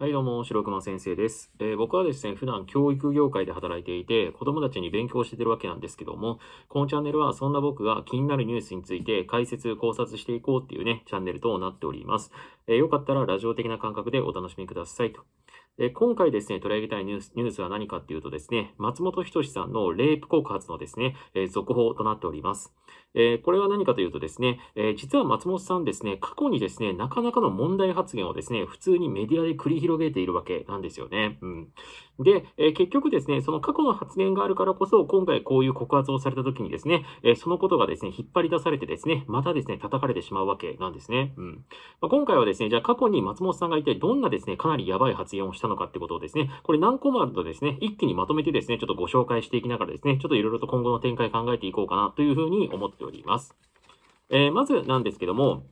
はい、どうも、白熊先生です、えー、僕はですね、普段教育業界で働いていて、子供たちに勉強しててるわけなんですけども、このチャンネルはそんな僕が気になるニュースについて解説、考察していこうっていうね、チャンネルとなっております。えー、よかったらラジオ的な感覚でお楽しみくださいと。で今回ですね、取り上げたいニュースニュースは何かっていうとですね、松本人志さんのレイプ告発のですね、えー、続報となっております。えー、これは何かというとですね、えー、実は松本さんですね、過去にですね、なかなかの問題発言をですね、普通にメディアで繰り広げているわけなんですよね。うん、で、え結局ですね、その過去の発言があるからこそ、今回こういう告発をされた時にですね、えそのことがですね、引っ張り出されてですね、またですね、叩かれてしまうわけなんですね。うんまあ、今回はですね、じゃあ過去に松本さんが一体どんなですね、かなりやばい発言をしたのかってことをですね、これ何個もあるとですね、一気にまとめてですね、ちょっとご紹介していきながらですね、ちょっといろいろと今後の展開考えていこうかなというふうに思っております。えー、まずなんですけども、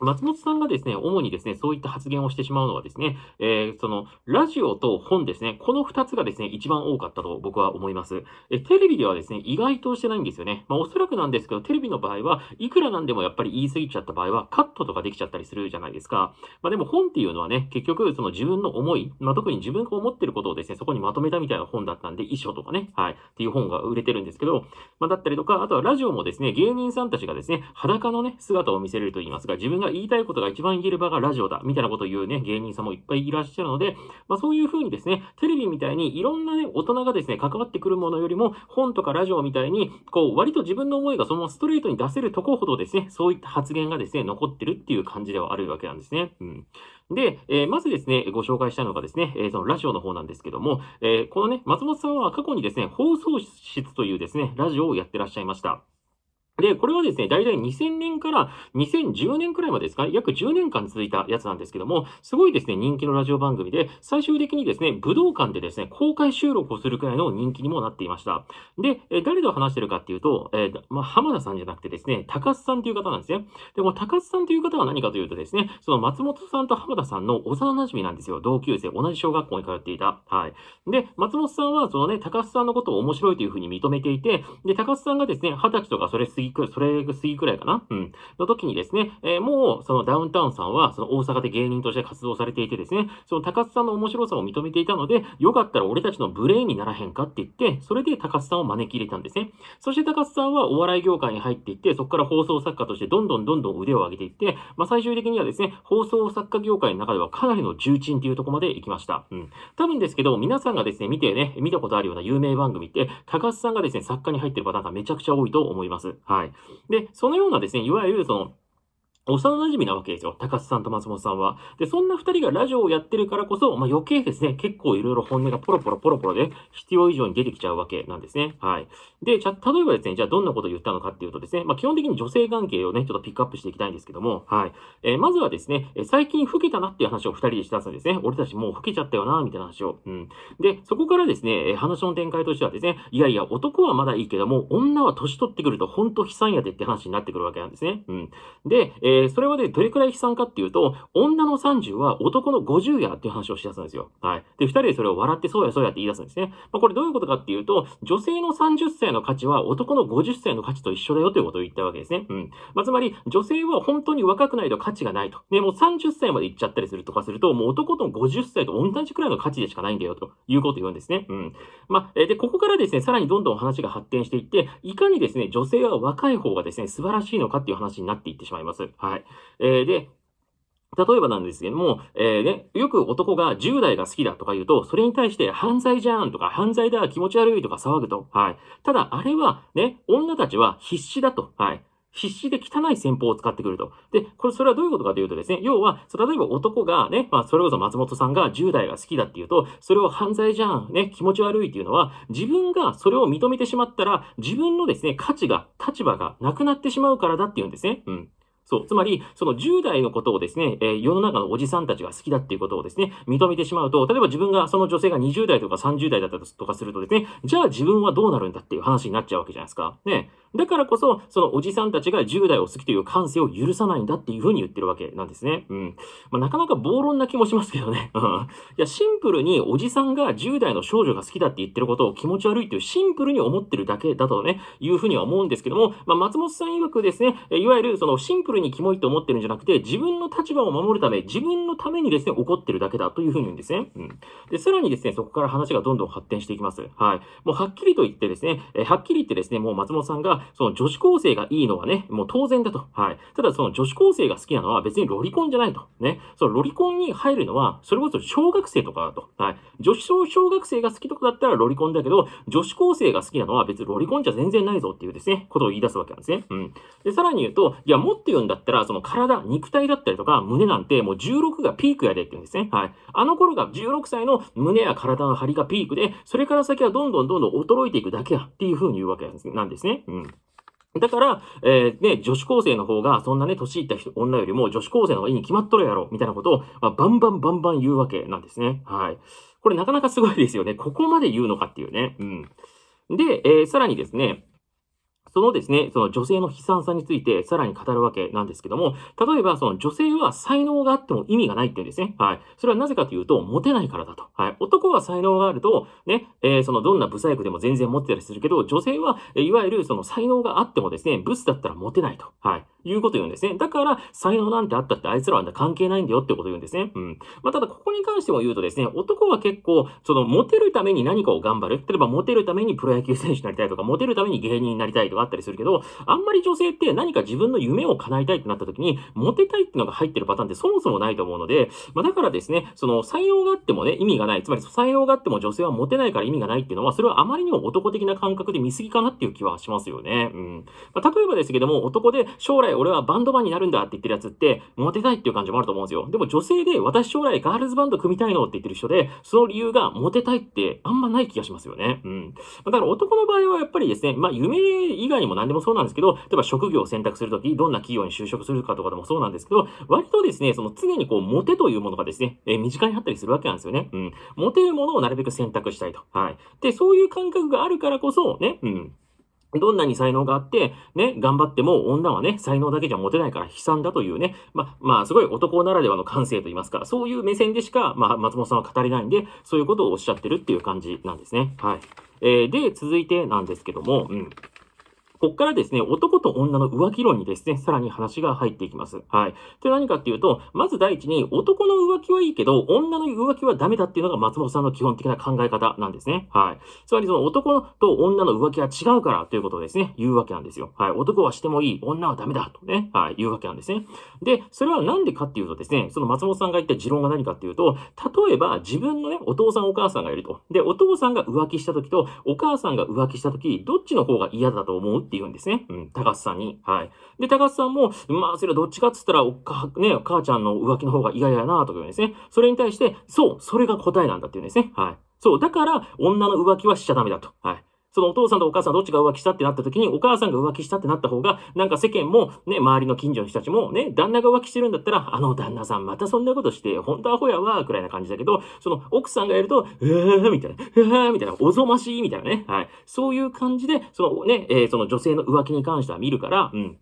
松本さんがですね、主にですね、そういった発言をしてしまうのはですね、えー、その、ラジオと本ですね、この2つがですね、一番多かったと僕は思います。え、テレビではですね、意外としてないんですよね。まあ、おそらくなんですけど、テレビの場合は、いくらなんでもやっぱり言い過ぎちゃった場合は、カットとかできちゃったりするじゃないですか。まあ、でも本っていうのはね、結局、その自分の思い、まあ、特に自分が思ってることをですね、そこにまとめたみたいな本だったんで、遺書とかね、はい、っていう本が売れてるんですけど、まあ、だったりとか、あとはラジオもですね、芸人さんたちがですね、裸のね、姿を見せれると言いますが、自分がが言いたいことが一番言える場がラジオだ、みたいなことを言うね、芸人さんもいっぱいいらっしゃるので、まあそういう風にですね、テレビみたいにいろんなね、大人がですね、関わってくるものよりも、本とかラジオみたいに、こう、割と自分の思いがそのままストレートに出せるとこほどですね、そういった発言がですね、残ってるっていう感じではあるわけなんですね。うん。で、えー、まずですね、ご紹介したのがですね、えー、そのラジオの方なんですけども、えー、このね、松本さんは過去にですね、放送室というですね、ラジオをやってらっしゃいました。で、これはですね、大体2000年から2010年くらいまでですか、約10年間続いたやつなんですけども、すごいですね、人気のラジオ番組で、最終的にですね、武道館でですね、公開収録をするくらいの人気にもなっていました。で、え誰と話してるかっていうと、えー、まあ、浜田さんじゃなくてですね、高須さんという方なんですね。で、も高須さんという方は何かというとですね、その松本さんと浜田さんの幼馴染なんですよ。同級生、同じ小学校に通っていた。はい。で、松本さんは、そのね、高須さんのことを面白いというふうに認めていて、で、高須さんがですね、二十歳とかそれ過ぎくらい、それぐ過ぎくらいかなうん。の時にですね、えー、もう、そのダウンタウンさんは、その大阪で芸人として活動されていてですね、その高須さんの面白さを認めていたので、よかったら俺たちのブレーンにならへんかって言って、それで高須さんを招き入れたんですね。そして高須さんはお笑い業界に入っていって、そこから放送作家としてどんどんどんどん腕を上げていって、まあ、最終的にはですね、放送作家業界の中ではかなりの重鎮っていうとこまで行きました。うん。多分ですけど、皆さんがですね、見てね、見たことあるような有名番組って、高須さんがですね、作家に入ってるパターンがめちゃくちゃ多いと思います。はい。はい。で、そのようなですね、いわゆるその、幼馴染なわけですよ。高須さんと松本さんは。で、そんな二人がラジオをやってるからこそ、まあ、余計ですね、結構いろいろ本音がポロポロポロポロで、必要以上に出てきちゃうわけなんですね。はい。で、じゃ、例えばですね、じゃあどんなことを言ったのかっていうとですね、まあ、基本的に女性関係をね、ちょっとピックアップしていきたいんですけども、はい。えー、まずはですね、最近老けたなっていう話を二人でしたんですね。俺たちもう老けちゃったよな、みたいな話を。うん。で、そこからですね、話の展開としてはですね、いやいや、男はまだいいけども、女は年取ってくるとほんと悲惨やでって話になってくるわけなんですね。うん。で、えーえー、それはで、どれくらい悲惨かっていうと、女の30は男の50やっていう話をしだすんですよ。はい。で、二人でそれを笑って、そうやそうやって言い出すんですね。まあ、これどういうことかっていうと、女性の30歳の価値は男の50歳の価値と一緒だよということを言ったわけですね。うん。まあ、つまり、女性は本当に若くないと価値がないと。で、もう30歳まで行っちゃったりするとかすると、もう男と50歳と同じくらいの価値でしかないんだよということを言うんですね。うん。まあ、で、ここからですね、さらにどんどん話が発展していって、いかにですね、女性は若い方がですね、素晴らしいのかっていう話になっていってしまいます。ははい。えー、で、例えばなんですけども、えー、ね、よく男が10代が好きだとか言うと、それに対して犯罪じゃんとか、犯罪だ、気持ち悪いとか騒ぐと。はい。ただ、あれはね、女たちは必死だと。はい。必死で汚い戦法を使ってくると。で、これ、それはどういうことかというとですね、要は、例えば男がね、まあ、それこそ松本さんが10代が好きだっていうと、それを犯罪じゃん、ね、気持ち悪いっていうのは、自分がそれを認めてしまったら、自分のですね、価値が、立場がなくなってしまうからだっていうんですね。うん。そう。つまり、その10代のことをですね、えー、世の中のおじさんたちが好きだっていうことをですね、認めてしまうと、例えば自分が、その女性が20代とか30代だったとかするとですね、じゃあ自分はどうなるんだっていう話になっちゃうわけじゃないですか。ね。だからこそ、そのおじさんたちが10代を好きという感性を許さないんだっていうふうに言ってるわけなんですね。うん。まあ、なかなか暴論な気もしますけどね。うん。いや、シンプルにおじさんが10代の少女が好きだって言ってることを気持ち悪いっていうシンプルに思ってるだけだとね、いうふうには思うんですけども、まあ、松本さん曰くですね、いわゆるそのシンプルにキモいと思ってるんじゃなくて、自分の立場を守るため、自分のためにですね、怒ってるだけだというふうに言うんですね。うん。で、さらにですね、そこから話がどんどん発展していきます。はい。もうはっきりと言ってですね、えはっきり言ってですね、もう松本さんが、その女子高生がいいのはね、もう当然だと。はい。ただその女子高生が好きなのは別にロリコンじゃないと。ね。そのロリコンに入るのは、それこそ小学生とかだと。はい。女子小学生が好きとかだったらロリコンだけど、女子高生が好きなのは別にロリコンじゃ全然ないぞっていうですね、ことを言い出すわけなんですね。うん。で、さらに言うと、いや、もっと言うんだったら、その体、肉体だったりとか、胸なんてもう16がピークやでって言うんですね。はい。あの頃が16歳の胸や体の張りがピークで、それから先はどんどんどんどん衰えていくだけやっていう風に言うわけなんですね。うん。だから、えー、ね、女子高生の方が、そんなね、年いった人、女よりも女子高生の方がいいに決まっとるやろ、みたいなことを、まあ、バンバンバンバン言うわけなんですね。はい。これなかなかすごいですよね。ここまで言うのかっていうね。うん。で、えー、さらにですね、そのですね、その女性の悲惨さについてさらに語るわけなんですけども、例えばその女性は才能があっても意味がないっていうんですね。はい。それはなぜかというと、モテないからだと。はい。男は才能があると、ね、えー、そのどんな不細工でも全然持ってたりするけど、女性は、いわゆるその才能があってもですね、ブスだったらモテないと。はい。いうこと言うんですね。だから、才能なんてあったってあいつらは関係ないんだよってこと言うんですね。うん。まあ、ただ、ここに関しても言うとですね、男は結構、その、モテるために何かを頑張る。例えば、モテるためにプロ野球選手になりたいとか、モテるために芸人になりたいとか、があったりするけど、あんまり女性って何か自分の夢を叶えたいってなった時に、モテたいってのが入ってるパターンってそもそもないと思うので、まあ、だからですね、その才能があってもね、意味がない。つまり才能があっても女性はモテないから意味がないっていうのは、それはあまりにも男的な感覚で見過ぎかなっていう気はしますよね。うん。まあ、例えばですけども、男で将来俺はバンドマンになるんだって言ってるやつって、モテたいっていう感じもあると思うんですよ。でも女性で私将来ガールズバンド組みたいのって言ってる人で、その理由がモテたいってあんまない気がしますよね。うん。だから男の場合はやっぱりですね、まあ夢以以外にも何でもそうなんですけど、例えば職業を選択するとき、どんな企業に就職するかとかでもそうなんですけど、割とですね、その常にこう、モテというものがですね、えー、身近にあったりするわけなんですよね。うん。モテるものをなるべく選択したいと。はい。で、そういう感覚があるからこそ、ね、うん。どんなに才能があって、ね、頑張っても女はね、才能だけじゃ持てないから悲惨だというね、ま、まあ、すごい男ならではの感性と言いますか、そういう目線でしか、まあ、松本さんは語れないんで、そういうことをおっしゃってるっていう感じなんですね。はい。えー、で、続いてなんですけども、うん。ここからですね、男と女の浮気論にですね、さらに話が入っていきます。はい。で、何かっていうと、まず第一に、男の浮気はいいけど、女の浮気はダメだっていうのが松本さんの基本的な考え方なんですね。はい。つまりその男と女の浮気は違うからということをですね、言うわけなんですよ。はい。男はしてもいい、女はダメだとね、はい、言うわけなんですね。で、それはなんでかっていうとですね、その松本さんが言った持論が何かっていうと、例えば自分のね、お父さんお母さんがいると。で、お父さんが浮気した時と、お母さんが浮気した時、どっちの方が嫌だと思うって言うんですね。うん、高須さんに。はい。で、高須さんも、まあ、それはどっちかっつったら、おか、ね、母ちゃんの浮気の方が嫌やなとか言うんですね。それに対して、そう、それが答えなんだって言うんですね。はい。そう、だから、女の浮気はしちゃダメだと。はい。そのお父さんとお母さんどっちが浮気したってなった時に、お母さんが浮気したってなった方が、なんか世間もね、周りの近所の人たちもね、旦那が浮気してるんだったら、あの旦那さんまたそんなことして、本当アホやわ、くらいな感じだけど、その奥さんがやると、えーみたいな、えーみたいな、おぞましいみたいなね、はい。そういう感じで、そのね、えー、その女性の浮気に関しては見るから、うん。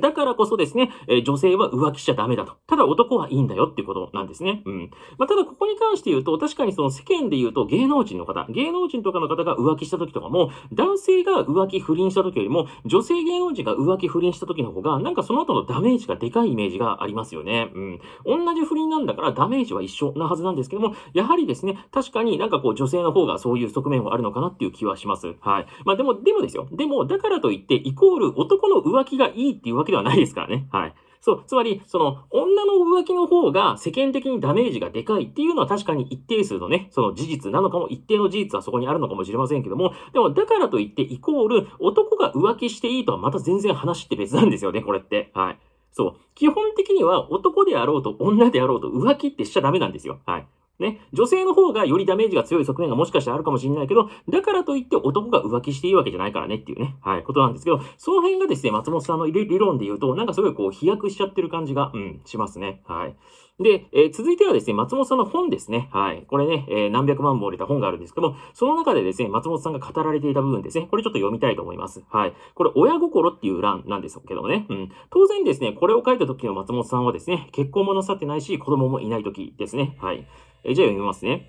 だからこそですね、えー、女性は浮気しちゃダメだと。ただ男はいいんだよっていうことなんですね。うん。まあ、ただここに関して言うと、確かにその世間で言うと芸能人の方、芸能人とかの方が浮気した時とかも、男性が浮気不倫した時よりも、女性芸能人が浮気不倫した時の方が、なんかその後のダメージがでかいイメージがありますよね。うん。同じ不倫なんだからダメージは一緒なはずなんですけども、やはりですね、確かになんかこう女性の方がそういう側面はあるのかなっていう気はします。はい。まあでも、でもですよ。でも、だからといって、イコール男の浮気がいいっていうわけではないですからね。はい。そう、つまり、その、女の浮気の方が世間的にダメージがでかいっていうのは確かに一定数のね、その事実なのかも、一定の事実はそこにあるのかもしれませんけども、でも、だからといって、イコール、男が浮気していいとはまた全然話って別なんですよね、これって。はい。そう。基本的には男であろうと女であろうと浮気ってしちゃダメなんですよ。はい。ね。女性の方がよりダメージが強い側面がもしかしたらあるかもしれないけど、だからといって男が浮気していいわけじゃないからねっていうね、はい、ことなんですけど、その辺がですね、松本さんの理論で言うと、なんかすごいこう飛躍しちゃってる感じが、うん、しますね。はい。で、えー、続いてはですね、松本さんの本ですね。はい。これね、えー、何百万本売れた本があるんですけども、その中でですね、松本さんが語られていた部分ですね。これちょっと読みたいと思います。はい。これ、親心っていう欄なんですけどもね。うん。当然ですね、これを書いた時の松本さんはですね、結婚もなさってないし、子供もいない時ですね。はい。えー、じゃあ読みますね。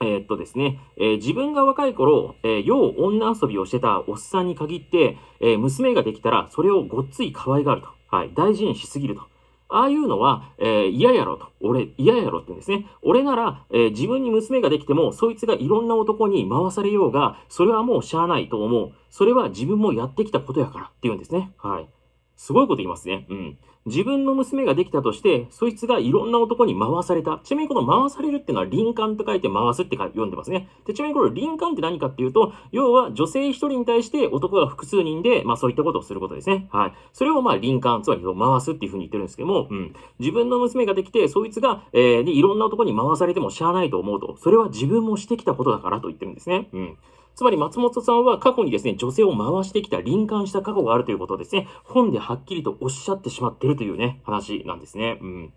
えっとですね、え自分が若い頃、えー、よう女遊びをしてたおっさんに限って、え娘ができたら、それをごっつい可愛がると。はい、大事にしすぎると。ああいうのは、え嫌、やろと。俺、嫌やろって言うんですね。俺なら、えー、自分に娘ができても、そいつがいろんな男に回されようが、それはもうしゃあないと思う。それは自分もやってきたことやからって言うんですね。はい。すごいこと言いますね。うん。自分の娘ができたとして、そいつがいろんな男に回された。ちなみにこの回されるっていうのは林間と書いて回すって読んでますね。でちなみにこれ林間って何かっていうと、要は女性一人に対して男が複数人で、まあそういったことをすることですね。はい。それをまあ林間、つまり回すっていうふうに言ってるんですけども、うん。自分の娘ができて、そいつが、えー、で、いろんな男に回されてもしゃあないと思うと。それは自分もしてきたことだからと言ってるんですね。うん。つまり松本さんは過去にですね、女性を回してきた、臨感した過去があるということをですね、本ではっきりとおっしゃってしまってるというね、話なんですね。うん。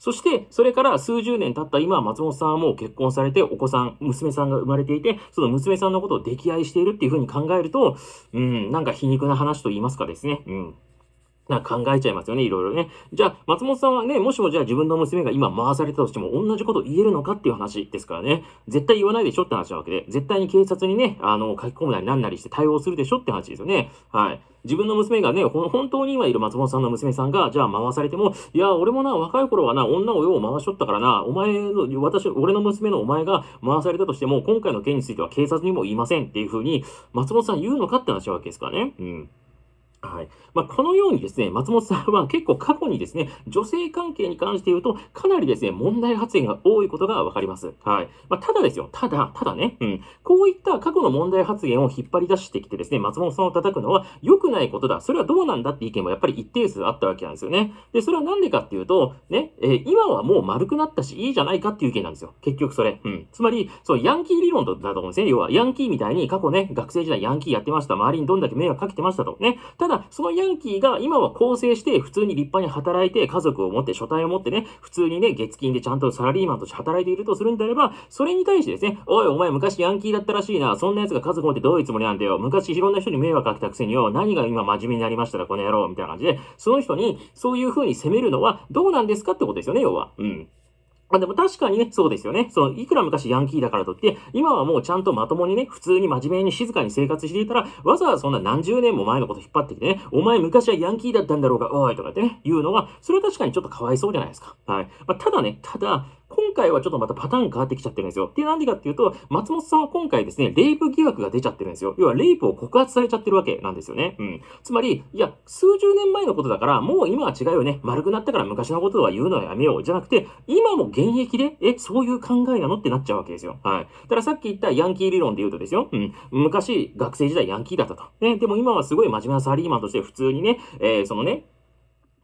そして、それから数十年経った今、松本さんはもう結婚されて、お子さん、娘さんが生まれていて、その娘さんのことを溺愛しているっていうふうに考えると、うん、なんか皮肉な話と言いますかですね。うん。な考えちゃいますよね、いろいろね。じゃあ、松本さんはね、もしもじゃあ自分の娘が今回されたとしても、同じこと言えるのかっていう話ですからね。絶対言わないでしょって話なわけで、絶対に警察にね、あの、書き込むなりなんなりして対応するでしょって話ですよね。はい。自分の娘がね、本当に今いる松本さんの娘さんが、じゃあ回されても、いや、俺もな、若い頃はな、女をよう回しとったからな、お前の、私、俺の娘のお前が回されたとしても、今回の件については警察にも言いませんっていうふうに、松本さん言うのかって話なわけですからね。うん。はい。まあ、このようにですね、松本さんは結構過去にですね、女性関係に関して言うと、かなりですね、問題発言が多いことがわかります。はい。まあ、ただですよ、ただ、ただね、うん。こういった過去の問題発言を引っ張り出してきてですね、松本さんを叩くのは良くないことだ。それはどうなんだって意見もやっぱり一定数あったわけなんですよね。で、それはなんでかっていうと、ね、えー、今はもう丸くなったし、いいじゃないかっていう意見なんですよ。結局それ。うん。つまり、そう、ヤンキー理論だと思うんですね。要は、ヤンキーみたいに過去ね、学生時代ヤンキーやってました。周りにどんだけ迷惑かけてましたと。ね。ただただ、そのヤンキーが今は更生して、普通に立派に働いて、家族を持って、書体を持ってね、普通にね、月金でちゃんとサラリーマンとして働いているとするんであれば、それに対してですね、おい、お前昔ヤンキーだったらしいな、そんな奴が家族持ってどういうつもりなんだよ、昔いろんな人に迷惑かけたくせによ、何が今真面目になりましたら、この野郎、みたいな感じで、その人に、そういう風に責めるのはどうなんですかってことですよね、要は。うん。まあでも確かにね、そうですよね。その、いくら昔ヤンキーだからといって、今はもうちゃんとまともにね、普通に真面目に静かに生活していたら、わざわざそんな何十年も前のこと引っ張ってきてね、お前昔はヤンキーだったんだろうが、おいとかってね、言うのが、それは確かにちょっとかわいそうじゃないですか。はい。まあ、ただね、ただ、回はちょっとまたパターン変わってきちゃってるんですよ。で、なんでかっていうと、松本さんは今回ですね、レイプ疑惑が出ちゃってるんですよ。要は、レイプを告発されちゃってるわけなんですよね。うん。つまり、いや、数十年前のことだから、もう今は違うよね。丸くなったから昔のことは言うのはやめよう。じゃなくて、今も現役で、え、そういう考えなのってなっちゃうわけですよ。はい。だからさっき言ったヤンキー理論で言うとですよ。うん。昔、学生時代ヤンキーだったと。ね。でも今はすごい真面目なサラリーマンとして普通にね、えー、そのね、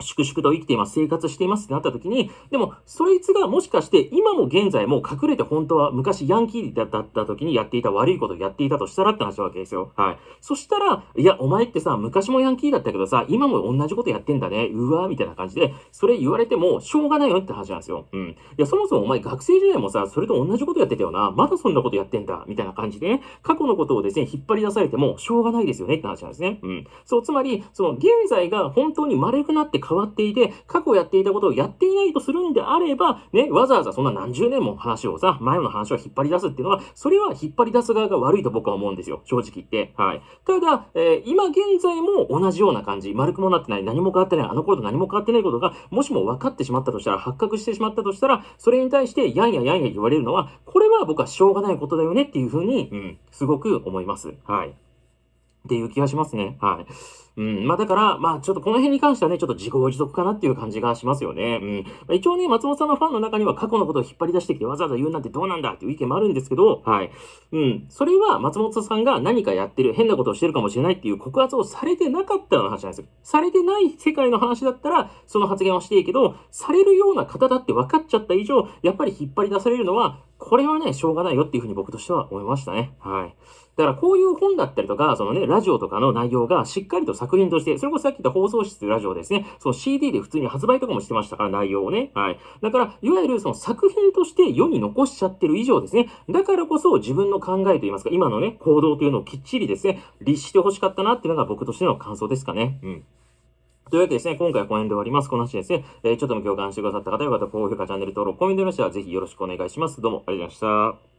粛々と生きています、生活していますってなった時に、でも、そいつがもしかして、今も現在も隠れて本当は昔ヤンキーだった時にやっていた悪いことをやっていたとしたらって話なわけですよ。はい。そしたら、いや、お前ってさ、昔もヤンキーだったけどさ、今も同じことやってんだね、うわーみたいな感じで、それ言われてもしょうがないよって話なんですよ。うん。いや、そもそもお前学生時代もさ、それと同じことやってたよな、まだそんなことやってんだ、みたいな感じで、ね、過去のことをですね、引っ張り出されてもしょうがないですよねって話なんですね。うん。そう、つまり、その現在が本当に丸くなって変わっていて、過去やっていたことをやっていないとするんであれば、ね、わざわざそんな何十年も話をさ、前の話を引っ張り出すっていうのは、それは引っ張り出す側が悪いと僕は思うんですよ。正直言って。はい。ただ、えー、今現在も同じような感じ、丸くもなってない、何も変わってない、あの頃と何も変わってないことが、もしも分かってしまったとしたら、発覚してしまったとしたら、それに対して、やんややんや言われるのは、これは僕はしょうがないことだよねっていうふうに、うん、すごく思います。はい。っていう気がしますね。はい。うん。まあ、だから、まあ、ちょっとこの辺に関してはね、ちょっと自己自得かなっていう感じがしますよね。うん。まあ、一応ね、松本さんのファンの中には過去のことを引っ張り出してきてわざわざ言うなんてどうなんだっていう意見もあるんですけど、はい。うん。それは松本さんが何かやってる、変なことをしてるかもしれないっていう告発をされてなかったような話なんですよ。されてない世界の話だったら、その発言はしていいけど、されるような方だって分かっちゃった以上、やっぱり引っ張り出されるのは、これはね、しょうがないよっていうふうに僕としては思いましたね。はい。だからこういう本だったりとか、そのね、ラジオとかの内容がしっかりと作品として、それこそさっき言った放送室ラジオですね、そう CD で普通に発売とかもしてましたから、内容をね。はい。だから、いわゆるその作品として世に残しちゃってる以上ですね。だからこそ自分の考えと言いますか、今のね、行動というのをきっちりですね、律してほしかったなっていうのが僕としての感想ですかね。うん。というわけですね、今回はこの辺で終わります。この話ですね、えー、ちょっとも共感してくださった方、よかったら高評価、チャンネル登録、コメントの人はぜひよろしくお願いします。どうもありがとうございました。